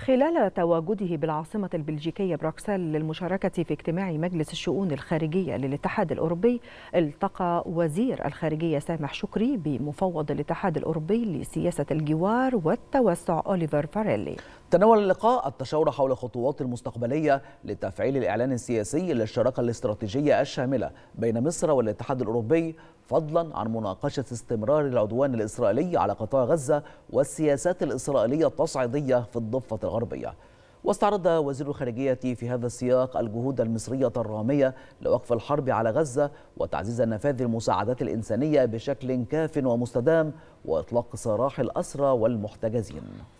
خلال تواجده بالعاصمة البلجيكية بروكسل للمشاركة في اجتماع مجلس الشؤون الخارجية للاتحاد الأوروبي التقى وزير الخارجية سامح شكري بمفوض الاتحاد الأوروبي لسياسة الجوار والتوسع أوليفر فاريلي تناول اللقاء التشاور حول الخطوات المستقبلية لتفعيل الإعلان السياسي للشراكة الاستراتيجية الشاملة بين مصر والاتحاد الأوروبي فضلا عن مناقشة استمرار العدوان الإسرائيلي على قطاع غزة والسياسات الإسرائيلية التصعيدية في الضفة الغربية واستعرض وزير الخارجية في هذا السياق الجهود المصرية الرامية لوقف الحرب على غزة وتعزيز نفاذ المساعدات الإنسانية بشكل كاف ومستدام وإطلاق سراح الأسرى والمحتجزين